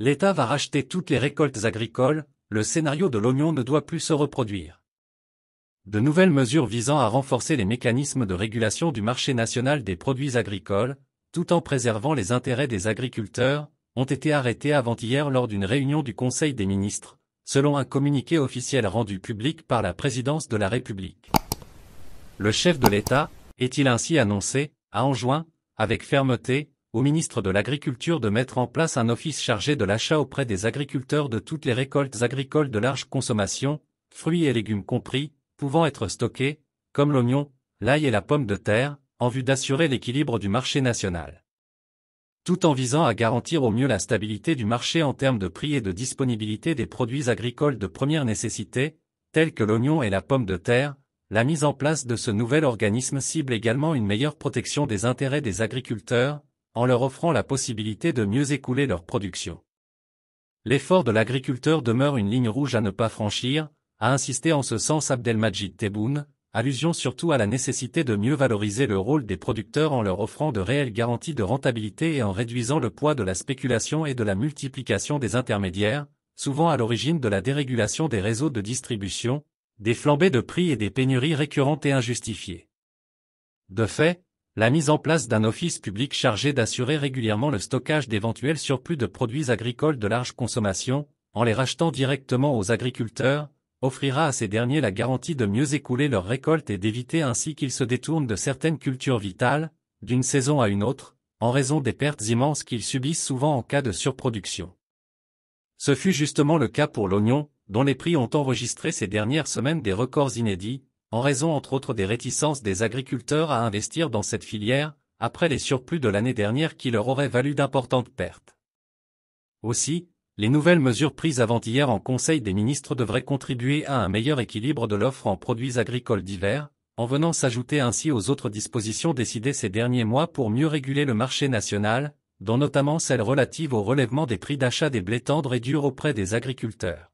L'État va racheter toutes les récoltes agricoles, le scénario de l'oignon ne doit plus se reproduire. De nouvelles mesures visant à renforcer les mécanismes de régulation du marché national des produits agricoles, tout en préservant les intérêts des agriculteurs, ont été arrêtées avant-hier lors d'une réunion du Conseil des ministres, selon un communiqué officiel rendu public par la présidence de la République. Le chef de l'État, est-il ainsi annoncé, a enjoint, avec fermeté, au ministre de l'Agriculture de mettre en place un office chargé de l'achat auprès des agriculteurs de toutes les récoltes agricoles de large consommation, fruits et légumes compris, pouvant être stockés, comme l'oignon, l'ail et la pomme de terre, en vue d'assurer l'équilibre du marché national. Tout en visant à garantir au mieux la stabilité du marché en termes de prix et de disponibilité des produits agricoles de première nécessité, tels que l'oignon et la pomme de terre, la mise en place de ce nouvel organisme cible également une meilleure protection des intérêts des agriculteurs, en leur offrant la possibilité de mieux écouler leur production. L'effort de l'agriculteur demeure une ligne rouge à ne pas franchir, a insisté en ce sens Abdelmajid Tebboune, allusion surtout à la nécessité de mieux valoriser le rôle des producteurs en leur offrant de réelles garanties de rentabilité et en réduisant le poids de la spéculation et de la multiplication des intermédiaires, souvent à l'origine de la dérégulation des réseaux de distribution, des flambées de prix et des pénuries récurrentes et injustifiées. De fait, la mise en place d'un office public chargé d'assurer régulièrement le stockage d'éventuels surplus de produits agricoles de large consommation, en les rachetant directement aux agriculteurs, offrira à ces derniers la garantie de mieux écouler leurs récoltes et d'éviter ainsi qu'ils se détournent de certaines cultures vitales, d'une saison à une autre, en raison des pertes immenses qu'ils subissent souvent en cas de surproduction. Ce fut justement le cas pour l'oignon, dont les prix ont enregistré ces dernières semaines des records inédits, en raison entre autres des réticences des agriculteurs à investir dans cette filière, après les surplus de l'année dernière qui leur auraient valu d'importantes pertes. Aussi, les nouvelles mesures prises avant-hier en Conseil des ministres devraient contribuer à un meilleur équilibre de l'offre en produits agricoles divers, en venant s'ajouter ainsi aux autres dispositions décidées ces derniers mois pour mieux réguler le marché national, dont notamment celles relatives au relèvement des prix d'achat des blés tendres et durs auprès des agriculteurs.